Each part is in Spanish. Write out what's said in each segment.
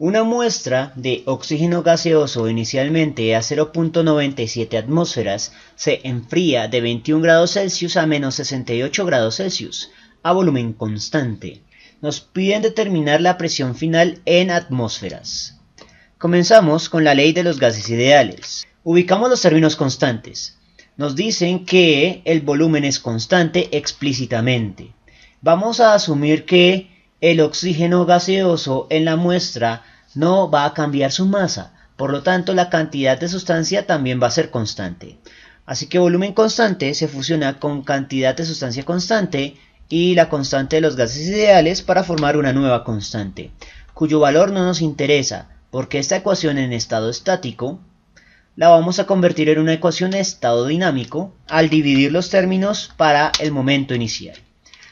Una muestra de oxígeno gaseoso inicialmente a 0.97 atmósferas se enfría de 21 grados Celsius a menos 68 grados Celsius a volumen constante. Nos piden determinar la presión final en atmósferas. Comenzamos con la ley de los gases ideales. Ubicamos los términos constantes. Nos dicen que el volumen es constante explícitamente. Vamos a asumir que el oxígeno gaseoso en la muestra no va a cambiar su masa, por lo tanto la cantidad de sustancia también va a ser constante. Así que volumen constante se fusiona con cantidad de sustancia constante y la constante de los gases ideales para formar una nueva constante, cuyo valor no nos interesa, porque esta ecuación en estado estático la vamos a convertir en una ecuación de estado dinámico al dividir los términos para el momento inicial.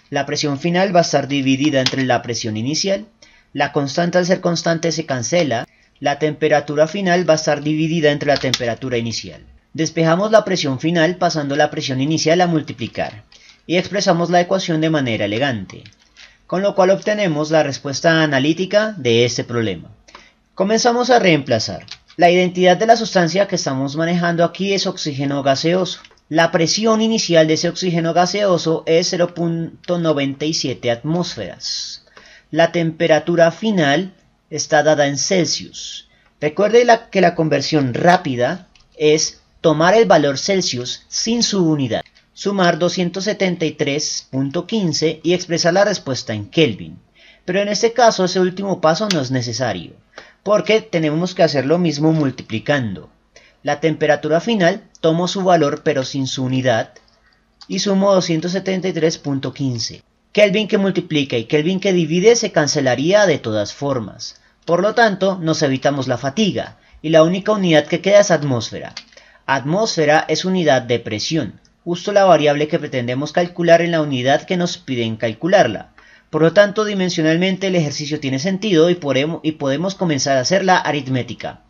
La presión final va a estar dividida entre la presión inicial, la constante al ser constante se cancela, la temperatura final va a estar dividida entre la temperatura inicial. Despejamos la presión final pasando la presión inicial a multiplicar y expresamos la ecuación de manera elegante, con lo cual obtenemos la respuesta analítica de este problema. Comenzamos a reemplazar. La identidad de la sustancia que estamos manejando aquí es oxígeno gaseoso. La presión inicial de ese oxígeno gaseoso es 0.97 atmósferas. La temperatura final está dada en Celsius. Recuerde que la conversión rápida es tomar el valor Celsius sin su unidad, sumar 273.15 y expresar la respuesta en Kelvin. Pero en este caso ese último paso no es necesario, porque tenemos que hacer lo mismo multiplicando. La temperatura final tomó su valor pero sin su unidad y sumo 273.15. Kelvin que multiplica y Kelvin que divide se cancelaría de todas formas. Por lo tanto, nos evitamos la fatiga y la única unidad que queda es atmósfera. Atmósfera es unidad de presión, justo la variable que pretendemos calcular en la unidad que nos piden calcularla. Por lo tanto, dimensionalmente el ejercicio tiene sentido y, podemos comenzar a hacer la aritmética.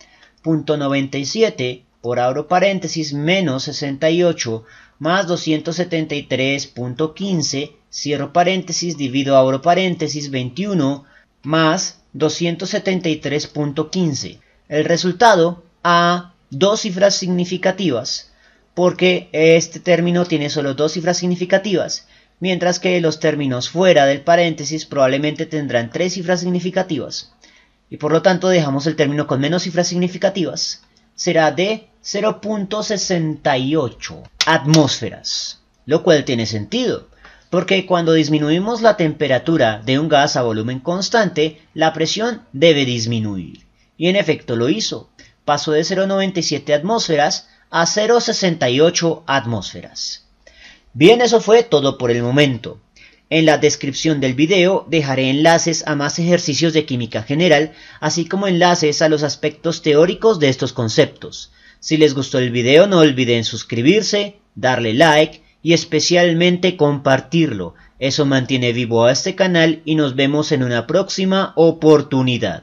Punto 97 por abro paréntesis menos 68 más 273.15, cierro paréntesis, divido abro paréntesis 21 más 273.15. El resultado a dos cifras significativas, porque este término tiene solo dos cifras significativas, mientras que los términos fuera del paréntesis probablemente tendrán tres cifras significativas, y por lo tanto dejamos el término con menos cifras significativas será de 0.68 atmósferas, lo cual tiene sentido, porque cuando disminuimos la temperatura de un gas a volumen constante, la presión debe disminuir. Y en efecto lo hizo, pasó de 0.97 atmósferas a 0.68 atmósferas. Bien, eso fue todo por el momento. En la descripción del video dejaré enlaces a más ejercicios de química general, así como enlaces a los aspectos teóricos de estos conceptos. Si les gustó el video no olviden suscribirse, darle like y especialmente compartirlo. Eso mantiene vivo a este canal y nos vemos en una próxima oportunidad.